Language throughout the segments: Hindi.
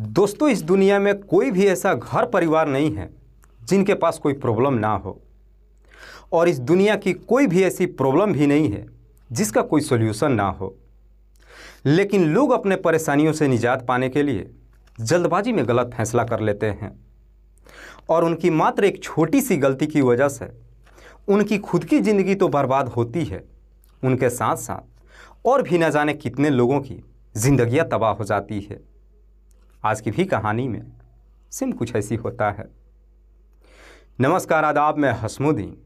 दोस्तों इस दुनिया में कोई भी ऐसा घर परिवार नहीं है जिनके पास कोई प्रॉब्लम ना हो और इस दुनिया की कोई भी ऐसी प्रॉब्लम भी नहीं है जिसका कोई सोल्यूशन ना हो लेकिन लोग अपने परेशानियों से निजात पाने के लिए जल्दबाजी में गलत फैसला कर लेते हैं और उनकी मात्र एक छोटी सी गलती की वजह से उनकी खुद की ज़िंदगी तो बर्बाद होती है उनके साथ साथ और भी न जाने कितने लोगों की जिंदगियां तबाह हो जाती है आज की भी कहानी में सिम कुछ ऐसी होता है नमस्कार आदाब मैं हसमुद्दीन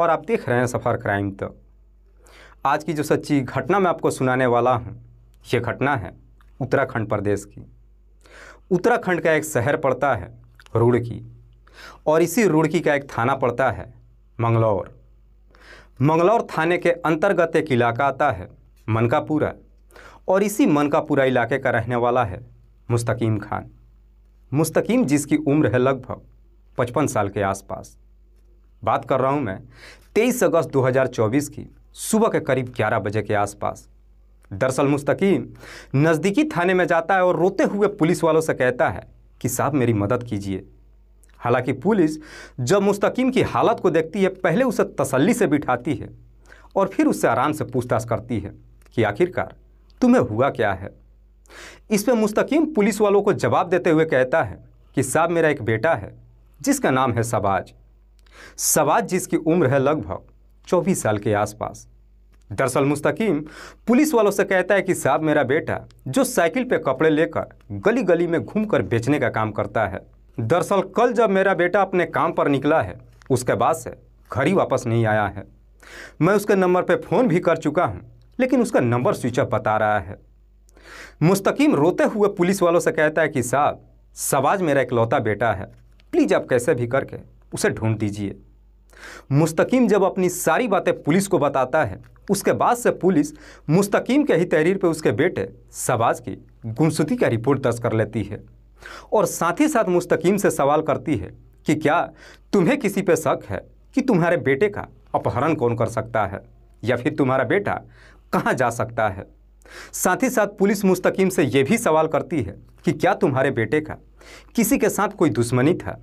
और आप देख रहे हैं सफ़र क्राइम तो आज की जो सच्ची घटना मैं आपको सुनाने वाला हूँ ये घटना है उत्तराखंड प्रदेश की उत्तराखंड का एक शहर पड़ता है रुड़की और इसी रुड़की का एक थाना पड़ता है मंगलौर मंगलौर थाने के अंतर्गत एक इलाका आता है मनकापुरा और इसी मनकापुरा इलाके का रहने वाला है मुस्तकीम खान मुस्तकीम जिसकी उम्र है लगभग पचपन साल के आसपास बात कर रहा हूँ मैं तेईस अगस्त 2024 की सुबह के करीब 11 बजे के आसपास दरअसल मुस्तकीम नज़दीकी थाने में जाता है और रोते हुए पुलिस वालों से कहता है कि साहब मेरी मदद कीजिए हालांकि पुलिस जब मुस्तकीम की हालत को देखती है पहले उसे तसल्ली से बिठाती है और फिर उससे आराम से पूछताछ करती है कि आखिरकार तुम्हें हुआ क्या है इस पर मुस्तकीम पुलिस वालों को जवाब देते हुए कहता है कि साहब मेरा एक बेटा है जिसका नाम है सबाज सवाज जिसकी उम्र है लगभग चौबीस साल के आसपास दरअसल मुस्तकीम पुलिस वालों से कहता है कि साहब मेरा बेटा जो साइकिल पे कपड़े लेकर गली गली में घूमकर बेचने का काम करता है दरअसल कल जब मेरा बेटा अपने काम पर निकला है उसके बाद से घर ही वापस नहीं आया है मैं उसके नंबर पर फ़ोन भी कर चुका हूँ लेकिन उसका नंबर स्विच ऑफ बता रहा है मुस्तकीम रोते हुए पुलिस वालों से कहता है कि साहब सवाज मेरा इकलौता बेटा है प्लीज़ आप कैसे भी करके उसे ढूंढ दीजिए मुस्तकीम जब अपनी सारी बातें पुलिस को बताता है उसके बाद से पुलिस मुस्तकीम के ही तहरीर पर उसके बेटे सवाज की गुमसुदी का रिपोर्ट दर्ज कर लेती है और साथ ही साथ मुस्तकीम से सवाल करती है कि क्या तुम्हें किसी पे शक है कि तुम्हारे बेटे का अपहरण कौन कर सकता है या फिर तुम्हारा बेटा कहाँ जा सकता है साथ ही साथ पुलिस मुस्तकीम से यह भी सवाल करती है कि क्या तुम्हारे बेटे का किसी के साथ कोई दुश्मनी था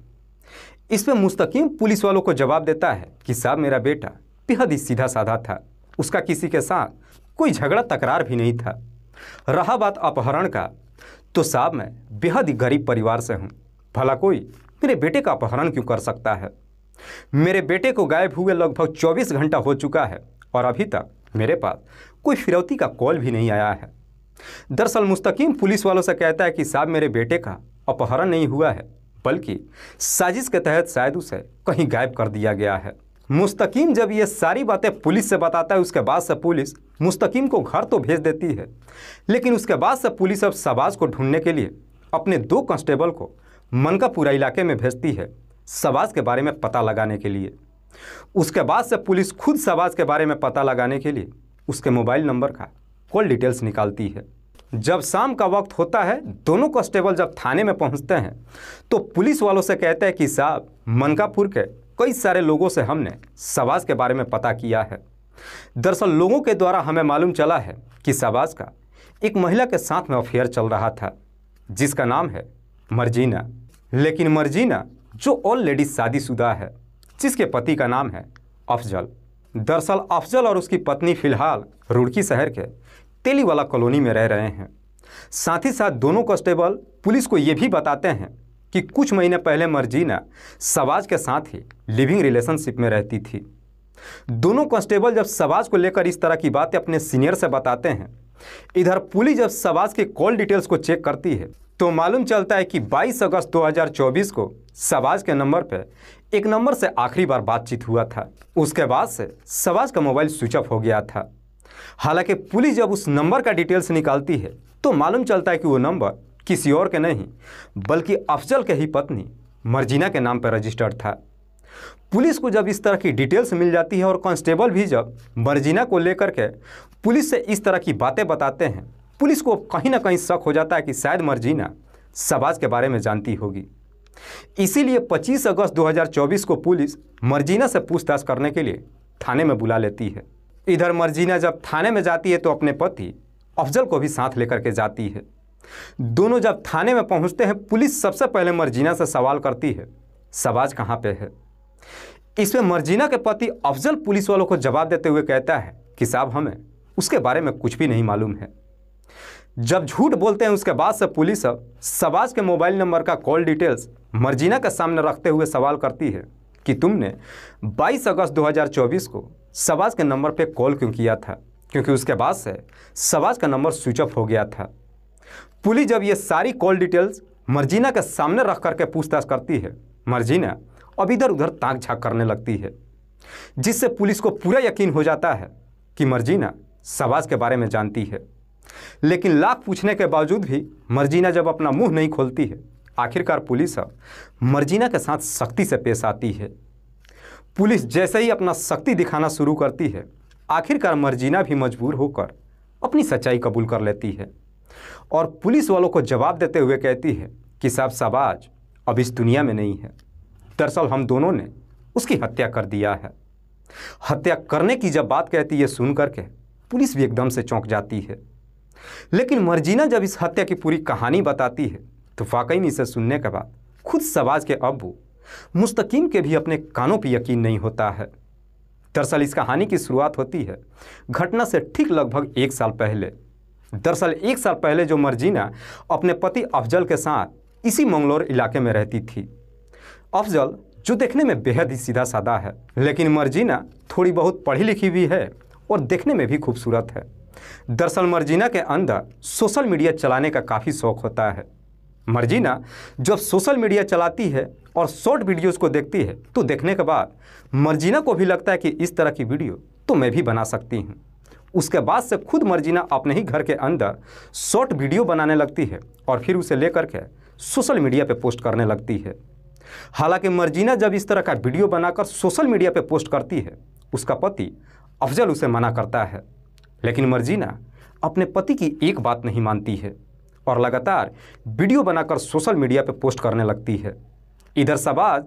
इस पर मुस्तकीम पुलिस वालों को जवाब देता है कि साहब मेरा बेटा बेहद ही सीधा साधा था उसका किसी के साथ कोई झगड़ा तकरार भी नहीं था रहा बात अपहरण का तो साहब मैं बेहद ही गरीब परिवार से हूँ भला कोई मेरे बेटे का अपहरण क्यों कर सकता है मेरे बेटे को गायब हुए लगभग 24 घंटा हो चुका है और अभी तक मेरे पास कोई फिरौती का कॉल भी नहीं आया है दरअसल मुस्तकीम पुलिस वालों से कहता है कि साहब मेरे बेटे का अपहरण नहीं हुआ है बल्कि साजिश के तहत शायद उसे कहीं गायब कर दिया गया है मुस्तकीम जब ये सारी बातें पुलिस से बताता है उसके बाद से पुलिस मुस्तकीम को घर तो भेज देती है लेकिन उसके बाद से पुलिस अब शबाज को ढूंढने के लिए अपने दो कांस्टेबल को मनकापुरा इलाके में भेजती है शबाज के बारे में पता लगाने के लिए उसके बाद से पुलिस खुद शबाज के बारे में पता लगाने के लिए उसके मोबाइल नंबर का कॉल डिटेल्स निकालती है जब शाम का वक्त होता है दोनों कॉन्स्टेबल जब थाने में पहुंचते हैं तो पुलिस वालों से कहते हैं कि साहब मनकापुर के कई सारे लोगों से हमने शबाज के बारे में पता किया है दरअसल लोगों के द्वारा हमें मालूम चला है कि शबाज का एक महिला के साथ में अफेयर चल रहा था जिसका नाम है मर्जीना लेकिन मर्जीना जो ऑलरेडी शादीशुदा है जिसके पति का नाम है अफजल दरअसल अफजल और उसकी पत्नी फिलहाल रुड़की शहर के तेलीवाला कॉलोनी में रह रहे हैं साथ ही साथ दोनों कांस्टेबल पुलिस को ये भी बताते हैं कि कुछ महीने पहले मर्जीना सवाज के साथ ही लिविंग रिलेशनशिप में रहती थी दोनों कांस्टेबल जब सवाज को लेकर इस तरह की बातें अपने सीनियर से बताते हैं इधर पुलिस जब सवाज के कॉल डिटेल्स को चेक करती है तो मालूम चलता है कि 22 अगस्त 2024 को सवाज के नंबर पर एक नंबर से आखिरी बार बातचीत हुआ था उसके बाद से सवाज का मोबाइल स्विच ऑफ हो गया था हालांकि पुलिस जब उस नंबर का डिटेल्स निकालती है तो मालूम चलता है कि वो नंबर किसी और के नहीं बल्कि अफजल के ही पत्नी मर्जीना के नाम पर रजिस्टर्ड था पुलिस को जब इस तरह की डिटेल्स मिल जाती है और कांस्टेबल भी जब मर्जीना को लेकर के पुलिस से इस तरह की बातें बताते हैं पुलिस को कहीं ना कहीं शक हो जाता है कि शायद मर्जीना शबाज के बारे में जानती होगी इसीलिए 25 अगस्त 2024 को पुलिस मर्जीना से पूछताछ करने के लिए थाने में बुला लेती है इधर मर्जीना जब थाने में जाती है तो अपने पति अफजल को भी साथ लेकर के जाती है दोनों जब थाने में पहुंचते हैं पुलिस सबसे पहले मर्जीना से सवाल करती है सवाज कहाँ पे है इसमें मर्जीना के पति अफजल पुलिस वालों को जवाब देते हुए कहता है कि साहब हमें उसके बारे में कुछ भी नहीं मालूम है जब झूठ बोलते हैं उसके बाद से पुलिस अब सबाज के मोबाइल नंबर का कॉल डिटेल्स मर्जीना के सामने रखते हुए सवाल करती है कि तुमने 22 अगस्त 2024 को सबाज के नंबर पे कॉल क्यों किया था क्योंकि उसके बाद से सबाज का नंबर स्विच ऑफ हो गया था पुलिस जब ये सारी कॉल डिटेल्स मर्जीना के सामने रख करके पूछताछ करती है मर्जीना अब इधर उधर ताक झाँक करने लगती है जिससे पुलिस को पूरा यकीन हो जाता है कि मर्जीना सबाज के बारे में जानती है लेकिन लाख पूछने के बावजूद भी मर्जीना जब अपना मुंह नहीं खोलती है आखिरकार पुलिस अब मर्जीना के साथ सख्ती से पेश आती है पुलिस जैसे ही अपना सख्ती दिखाना शुरू करती है आखिरकार मर्जीना भी मजबूर होकर अपनी सच्चाई कबूल कर लेती है और पुलिस वालों को जवाब देते हुए कहती है कि साहब शबाज अब इस दुनिया में नहीं है दरअसल हम दोनों ने उसकी हत्या कर दिया है हत्या करने की जब बात कहती है सुन करके पुलिस भी एकदम से चौंक जाती है लेकिन मर्जीना जब इस हत्या की पूरी कहानी बताती है तो वाकई में इसे सुनने के बाद खुद सवाज के अबू मुस्तकीम के भी अपने कानों पर यकीन नहीं होता है दरअसल इस कहानी की शुरुआत होती है घटना से ठीक लगभग एक साल पहले दरअसल एक साल पहले जो मर्जीना अपने पति अफजल के साथ इसी मंगलोर इलाके में रहती थी अफजल जो देखने में बेहद ही सीधा सादा है लेकिन मर्जीना थोड़ी बहुत पढ़ी लिखी भी है और देखने में भी खूबसूरत है दरअसल मर्जीना के अंदर सोशल मीडिया चलाने का काफ़ी शौक होता है मर्जीना जब सोशल मीडिया चलाती है और शॉर्ट वीडियोस को देखती है तो देखने के बाद मर्जीना को भी लगता है कि इस तरह की वीडियो तो मैं भी बना सकती हूँ उसके बाद से खुद मर्जीना अपने ही घर के अंदर शॉर्ट वीडियो बनाने लगती है और फिर उसे लेकर के सोशल मीडिया पर पोस्ट करने लगती है हालांकि मर्जीना जब इस तरह का वीडियो बनाकर सोशल मीडिया पर पोस्ट करती है उसका पति अफजल उसे मना करता है लेकिन मर्जीना अपने पति की एक बात नहीं मानती है और लगातार वीडियो बनाकर सोशल मीडिया पर पोस्ट करने लगती है इधर शबाज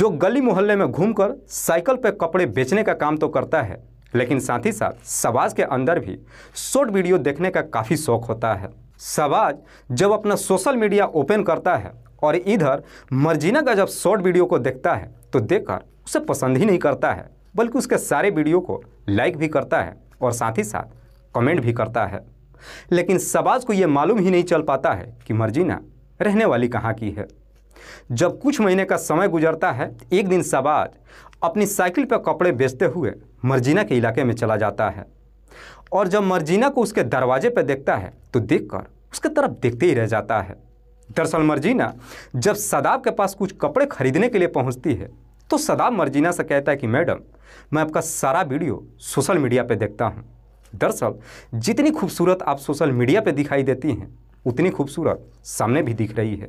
जो गली मोहल्ले में घूमकर साइकिल पर कपड़े बेचने का काम तो करता है लेकिन साथ ही साथ शबाज के अंदर भी शॉर्ट वीडियो देखने का काफ़ी शौक होता है शबाज जब अपना सोशल मीडिया ओपन करता है और इधर मर्जीना का जब शॉर्ट वीडियो को देखता है तो देखकर उसे पसंद ही नहीं करता है बल्कि उसके सारे वीडियो को लाइक भी करता है और साथ ही साथ कमेंट भी करता है लेकिन शबाज को ये मालूम ही नहीं चल पाता है कि मर्जीना रहने वाली कहाँ की है जब कुछ महीने का समय गुजरता है एक दिन शबाज अपनी साइकिल पर कपड़े बेचते हुए मर्जीना के इलाके में चला जाता है और जब मर्जीना को उसके दरवाजे पर देखता है तो देखकर उसके तरफ देखते ही रह जाता है दरअसल मर्जीना जब सदाब के पास कुछ कपड़े खरीदने के लिए पहुंचती है तो सदाब मर्जीना से कहता है कि मैडम मैं आपका सारा वीडियो सोशल मीडिया पे देखता हूँ दरअसल जितनी खूबसूरत आप सोशल मीडिया पे दिखाई देती हैं उतनी खूबसूरत सामने भी दिख रही है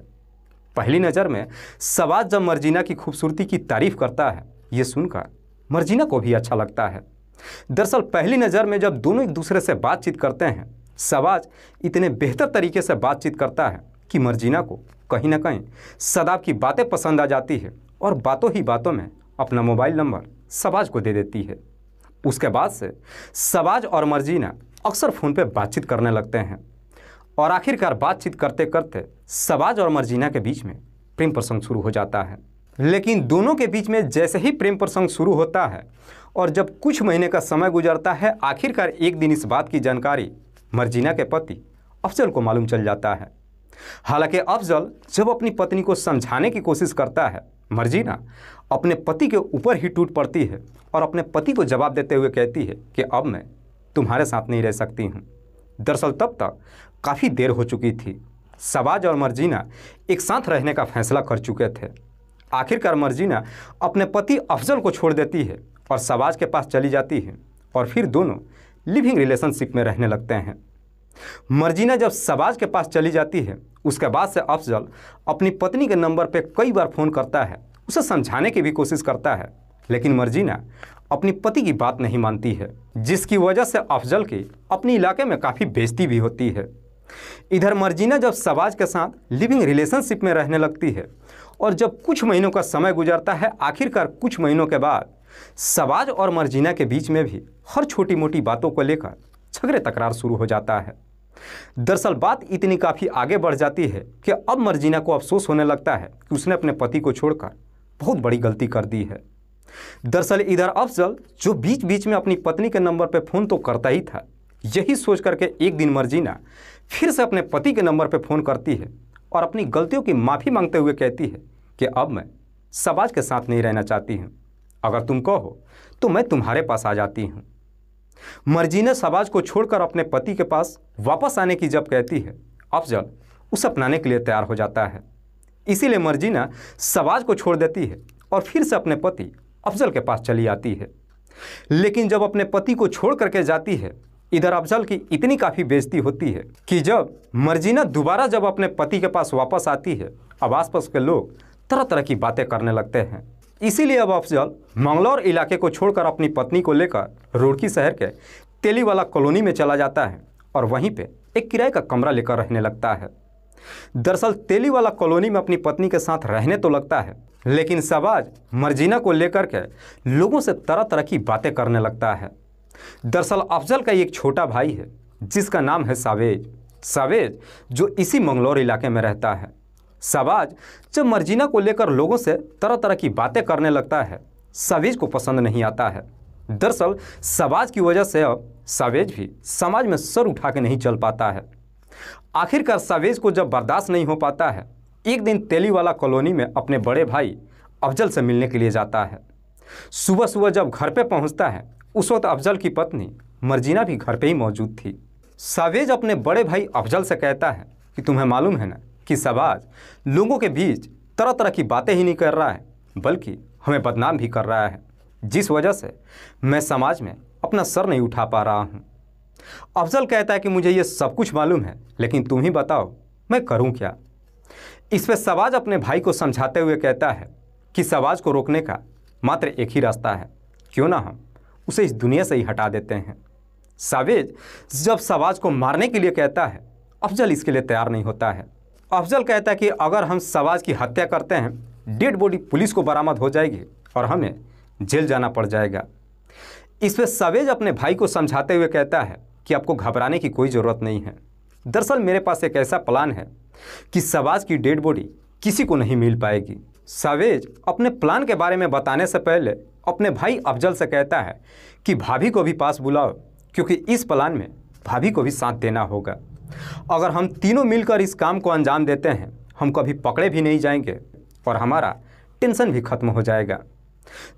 पहली नज़र में सवाज जब मर्जीना की खूबसूरती की तारीफ करता है ये सुनकर मर्जीना को भी अच्छा लगता है दरअसल पहली नज़र में जब दोनों एक दूसरे से बातचीत करते हैं सवाज इतने बेहतर तरीके से बातचीत करता है कि मर्जीना को कहीं ना कहीं सदाब की बातें पसंद आ जाती है और बातों ही बातों में अपना मोबाइल नंबर सबाज को दे देती है उसके बाद से सबाज और मर्जीना अक्सर फ़ोन पे बातचीत करने लगते हैं और आखिरकार बातचीत करते करते सबाज और मर्जीना के बीच में प्रेम प्रसंग शुरू हो जाता है लेकिन दोनों के बीच में जैसे ही प्रेम प्रसंग शुरू होता है और जब कुछ महीने का समय गुजरता है आखिरकार एक दिन इस बात की जानकारी मर्जीना के पति अफजल को मालूम चल जाता है हालांकि अफजल जब अपनी पत्नी को समझाने की कोशिश करता है मर्जीना अपने पति के ऊपर ही टूट पड़ती है और अपने पति को जवाब देते हुए कहती है कि अब मैं तुम्हारे साथ नहीं रह सकती हूँ दरअसल तब तक काफ़ी देर हो चुकी थी सवाज और मर्जीना एक साथ रहने का फैसला कर चुके थे आखिरकार मर्जीना अपने पति अफजल को छोड़ देती है और सवाज के पास चली जाती है और फिर दोनों लिविंग रिलेशनशिप में रहने लगते हैं मर्जीना जब सवाज के पास चली जाती है उसके बाद से अफजल अपनी पत्नी के नंबर पर कई बार फ़ोन करता है उसे समझाने की भी कोशिश करता है लेकिन मर्जीना अपनी पति की बात नहीं मानती है जिसकी वजह से अफजल की अपने इलाके में काफ़ी बेजती भी होती है इधर मर्जीना जब सवाज के साथ लिविंग रिलेशनशिप में रहने लगती है और जब कुछ महीनों का समय गुजरता है आखिरकार कुछ महीनों के बाद सवाज और मर्जीना के बीच में भी हर छोटी मोटी बातों को लेकर झगड़े तकरार शुरू हो जाता है दरअसल बात इतनी काफ़ी आगे बढ़ जाती है कि अब मर्जीना को अफसोस होने लगता है कि उसने अपने पति को छोड़कर बहुत बड़ी गलती कर दी है दरअसल इधर अफजल जो बीच बीच में अपनी पत्नी के नंबर पर फ़ोन तो करता ही था यही सोच करके एक दिन मर्जीना फिर से अपने पति के नंबर पर फ़ोन करती है और अपनी गलतियों की माफ़ी मांगते हुए कहती है कि अब मैं समाज के साथ नहीं रहना चाहती हूँ अगर तुम कहो तो मैं तुम्हारे पास आ जाती हूँ मर्जीना समाज को छोड़कर अपने पति के पास वापस आने की जब कहती है अफजल उसे अपनाने के लिए तैयार हो जाता है इसीलिए मर्जीना सवाज को छोड़ देती है और फिर से अपने पति अफजल के पास चली आती है लेकिन जब अपने पति को छोड़ करके जाती है इधर अफजल की इतनी काफ़ी बेजती होती है कि जब मर्जीना दोबारा जब अपने पति के पास वापस आती है अब आसपास के लोग तरह तरह की बातें करने लगते हैं इसीलिए अब अफजल मंगलौर इलाके को छोड़कर अपनी पत्नी को लेकर रुड़की शहर के तेलीवाला कॉलोनी में चला जाता है और वहीं पे एक किराए का कमरा लेकर रहने लगता है दरअसल तेली वाला कॉलोनी में अपनी पत्नी के साथ रहने तो लगता है लेकिन शबाज मर्जीना को लेकर के लोगों से तरह तरह की बातें करने लगता है दरअसल अफजल का एक छोटा भाई है जिसका नाम है सावेज सावेज जो इसी मंगलौर इलाके में रहता है शहबाज जब मर्जीना को लेकर लोगों से तरह तरह की बातें करने लगता है सावेज को पसंद नहीं आता है दरअसल शहबाज की वजह से अब सावेज भी समाज में सर उठा के नहीं चल पाता है आखिरकार सावेज को जब बर्दाश्त नहीं हो पाता है एक दिन तेलीवाला कॉलोनी में अपने बड़े भाई अफजल से मिलने के लिए जाता है सुबह सुबह जब घर पर पहुंचता है उस वक्त अफजल की पत्नी मर्जीना भी घर पर ही मौजूद थी सावेज अपने बड़े भाई अफजल से कहता है कि तुम्हें मालूम है ना कि सवाज लोगों के बीच तरह तरह की बातें ही नहीं कर रहा है बल्कि हमें बदनाम भी कर रहा है जिस वजह से मैं समाज में अपना सर नहीं उठा पा रहा हूँ अफजल कहता है कि मुझे ये सब कुछ मालूम है लेकिन तुम ही बताओ मैं करूं क्या इस पर सवाज अपने भाई को समझाते हुए कहता है कि सवाज को रोकने का मात्र एक ही रास्ता है क्यों ना हम उसे इस दुनिया से ही हटा देते हैं सावेज जब सवाज को मारने के लिए कहता है अफजल इसके लिए तैयार नहीं होता है अफजल कहता है कि अगर हम सवाज की हत्या करते हैं डेड बॉडी पुलिस को बरामद हो जाएगी और हमें जेल जाना पड़ जाएगा इस पर सवेज अपने भाई को समझाते हुए कहता है कि आपको घबराने की कोई ज़रूरत नहीं है दरअसल मेरे पास एक ऐसा प्लान है कि सवाज की डेड बॉडी किसी को नहीं मिल पाएगी सावेज अपने प्लान के बारे में बताने से पहले अपने भाई अफजल से कहता है कि भाभी को भी पास बुलाओ क्योंकि इस प्लान में भाभी को भी साथ देना होगा अगर हम तीनों मिलकर इस काम को अंजाम देते हैं हम कभी पकड़े भी नहीं जाएंगे और हमारा टेंशन भी खत्म हो जाएगा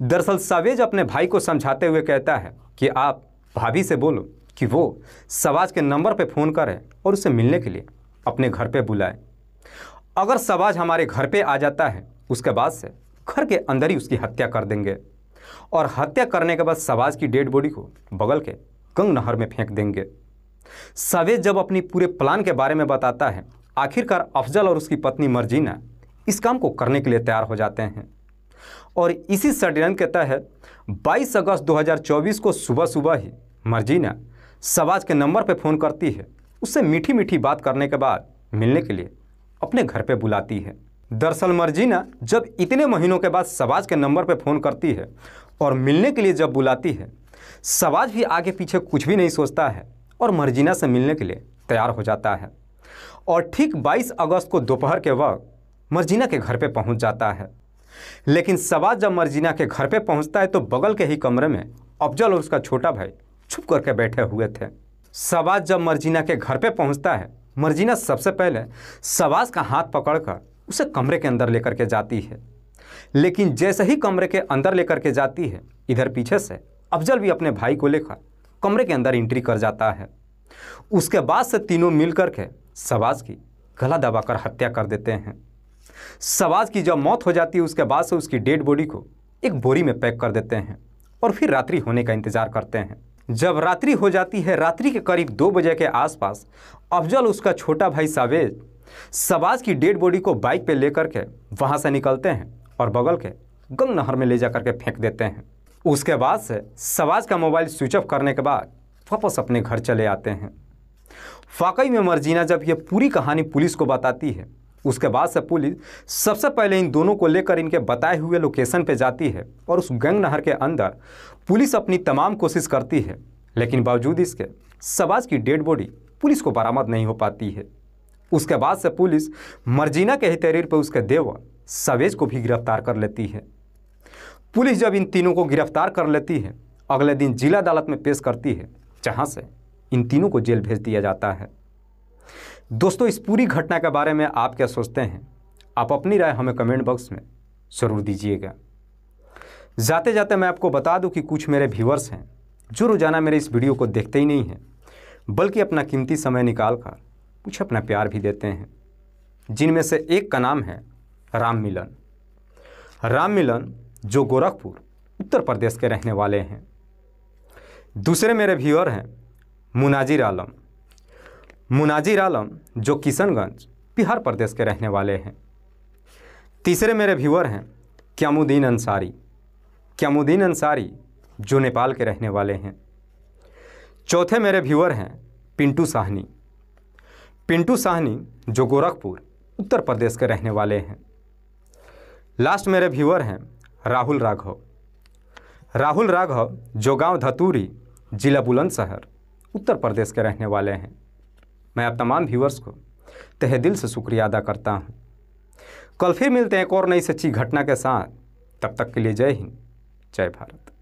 दरअसल सावेज अपने भाई को समझाते हुए कहता है कि आप भाभी से बोलो कि वो सवाज के नंबर पे फ़ोन करें और उसे मिलने के लिए अपने घर पे बुलाए अगर सवाज हमारे घर पे आ जाता है उसके बाद से घर के अंदर ही उसकी हत्या कर देंगे और हत्या करने के बाद सवाज की डेड बॉडी को बगल के गंग नहर में फेंक देंगे सवेज जब अपनी पूरे प्लान के बारे में बताता है आखिरकार अफजल और उसकी पत्नी मर्जीना इस काम को करने के लिए तैयार हो जाते हैं और इसी षड्यंत्र के तहत 22 अगस्त 2024 को सुबह सुबह ही मर्जीना सवाज के नंबर पर फ़ोन करती है उससे मीठी मीठी बात करने के बाद मिलने के लिए अपने घर पर बुलाती है दरअसल मर्जीना जब इतने महीनों के बाद सवाज के नंबर पर फ़ोन करती है और मिलने के लिए जब बुलाती है सवाज भी आगे पीछे कुछ भी नहीं सोचता है और मर्जीना से मिलने के लिए तैयार हो जाता है और ठीक 22 अगस्त को दोपहर के वक्त मर्जीना के घर पे पहुंच जाता है लेकिन सवाज जब मर्जीना के घर पे पहुंचता है तो बगल के ही कमरे में अफजल और उसका छोटा भाई छुप करके बैठे हुए थे सवाज जब मर्जीना के घर पे पहुंचता है मर्जीना सबसे पहले सवाज का हाथ पकड़कर उसे कमरे के अंदर लेकर के जाती है लेकिन जैसे ही कमरे के अंदर लेकर के जाती है इधर पीछे से अफजल भी अपने भाई को लेकर कमरे के अंदर एंट्री कर जाता है उसके बाद से तीनों मिल करके सवाज की गला दबाकर हत्या कर देते हैं सवाज की जब मौत हो जाती है उसके बाद से उसकी डेड बॉडी को एक बोरी में पैक कर देते हैं और फिर रात्रि होने का इंतज़ार करते हैं जब रात्रि हो जाती है रात्रि के करीब दो बजे के आसपास अफजल उसका छोटा भाई सावेज सबाज की डेड बॉडी को बाइक पे लेकर के वहाँ से निकलते हैं और बगल के गंग नहर में ले जा करके फेंक देते हैं उसके बाद से सवाज का मोबाइल स्विच ऑफ करने के बाद वापस अपने घर चले आते हैं फाकई में मर्जीना जब यह पूरी कहानी पुलिस को बताती है उसके बाद से पुलिस सबसे पहले इन दोनों को लेकर इनके बताए हुए लोकेशन पर जाती है और उस गंग नहर के अंदर पुलिस अपनी तमाम कोशिश करती है लेकिन बावजूद इसके सबाज की डेड बॉडी पुलिस को बरामद नहीं हो पाती है उसके बाद से पुलिस मर्जीना के ही तहरीर पर उसके देवर सवेज को भी गिरफ्तार कर लेती है पुलिस जब इन तीनों को गिरफ्तार कर लेती है अगले दिन जिला अदालत में पेश करती है जहाँ से इन तीनों को जेल भेज दिया जाता है दोस्तों इस पूरी घटना के बारे में आप क्या सोचते हैं आप अपनी राय हमें कमेंट बॉक्स में ज़रूर दीजिएगा जाते जाते मैं आपको बता दूं कि कुछ मेरे व्यूअर्स हैं जो रोज़ाना मेरे इस वीडियो को देखते ही नहीं हैं बल्कि अपना कीमती समय निकाल कर कुछ अपना प्यार भी देते हैं जिनमें से एक का नाम है राम मिलन राम मिलन जो गोरखपुर उत्तर प्रदेश के रहने वाले हैं दूसरे मेरे व्यूअर हैं मुनाजिर आलम मुनाजिर आलम जो किशनगंज बिहार प्रदेश के रहने वाले हैं तीसरे मेरे व्यूअर हैं क्यामुद्दीन अंसारी क्यामुद्दीन अंसारी जो नेपाल के रहने वाले हैं चौथे मेरे व्यूअर हैं पिंटू साहनी पिंटू साहनी जो गोरखपुर उत्तर प्रदेश के रहने वाले हैं लास्ट मेरे व्यूअर हैं राहुल राघव राहुल राघव जो गांव धतूरी जिला बुलंदशहर उत्तर प्रदेश के रहने वाले हैं मैं आप तमाम व्यूवर्स को तहे दिल से शुक्रिया अदा करता हूँ कल फिर मिलते हैं एक और नई सच्ची घटना के साथ तब तक के लिए जय हिंद जय भारत